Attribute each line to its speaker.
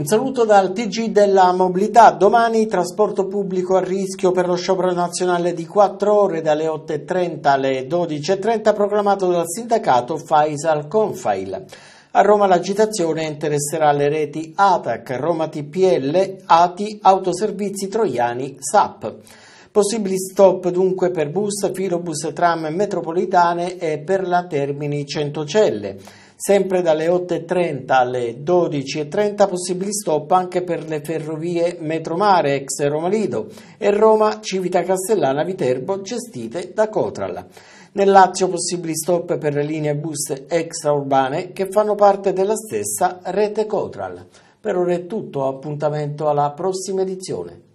Speaker 1: Un saluto dal TG della mobilità. Domani trasporto pubblico a rischio per lo sciopero nazionale di 4 ore dalle 8.30 alle 12.30 proclamato dal sindacato Faisal Confail. A Roma l'agitazione interesserà le reti ATAC, Roma TPL, ATI, Autoservizi Troiani, SAP. Possibili stop dunque per bus, filobus, tram metropolitane e per la Termini Centocelle. Sempre dalle 8.30 alle 12.30 possibili stop anche per le ferrovie Metromare ex Roma Lido e Roma Civita Castellana Viterbo gestite da Cotral. Nel Lazio possibili stop per le linee bus extraurbane che fanno parte della stessa rete Cotral. Per ora è tutto, appuntamento alla prossima edizione.